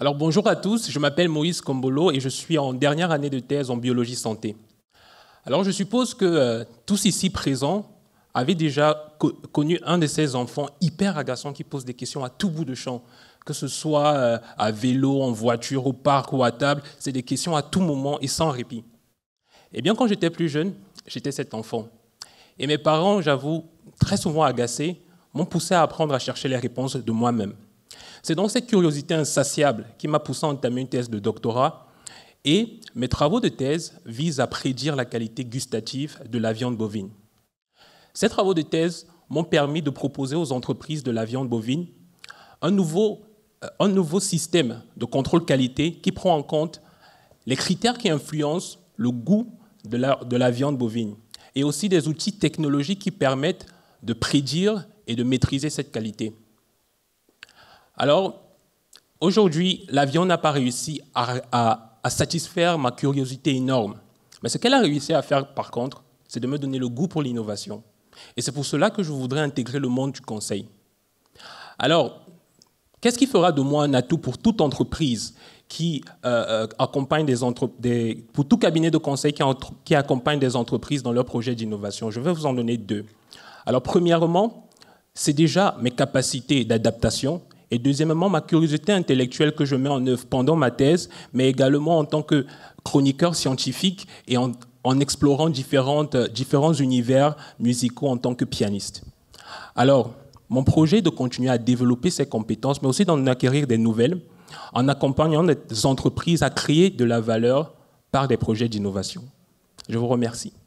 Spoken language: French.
Alors bonjour à tous, je m'appelle Moïse Combolo et je suis en dernière année de thèse en biologie santé. Alors je suppose que euh, tous ici présents avaient déjà connu un de ces enfants hyper agaçants qui posent des questions à tout bout de champ, que ce soit euh, à vélo, en voiture, au parc ou à table, c'est des questions à tout moment et sans répit. Eh bien quand j'étais plus jeune, j'étais cet enfant. Et mes parents, j'avoue, très souvent agacés, m'ont poussé à apprendre à chercher les réponses de moi-même. C'est donc cette curiosité insatiable qui m'a poussé à entamer une thèse de doctorat et mes travaux de thèse visent à prédire la qualité gustative de la viande bovine. Ces travaux de thèse m'ont permis de proposer aux entreprises de la viande bovine un nouveau, euh, système de contrôle qualité qui prend en compte les critères qui influencent le goût de la viande bovine et aussi des outils technologiques qui permettent de prédire et de maîtriser cette qualité. Alors, aujourd'hui, l'avion n'a pas réussi à, satisfaire ma curiosité énorme. Mais ce qu'elle a réussi à faire, par contre, c'est de me donner le goût pour l'innovation. Et c'est pour cela que je voudrais intégrer le monde du conseil. Alors, qu'est-ce qui fera de moi un atout pour toute entreprise qui euh, euh, accompagne des, entreprises, pour tout cabinet de conseil qui, qui accompagne des entreprises dans leurs projets d'innovation Je vais vous en donner deux. Alors, premièrement, c'est déjà mes capacités d'adaptation et deuxièmement, ma curiosité intellectuelle que je mets en œuvre pendant ma thèse, mais également en tant que chroniqueur scientifique et en, explorant différentes, euh, différents univers musicaux en tant que pianiste. Alors, mon projet est de continuer à développer ces compétences, mais aussi d'en acquérir des nouvelles, en accompagnant des entreprises à créer de la valeur par des projets d'innovation. Je vous remercie.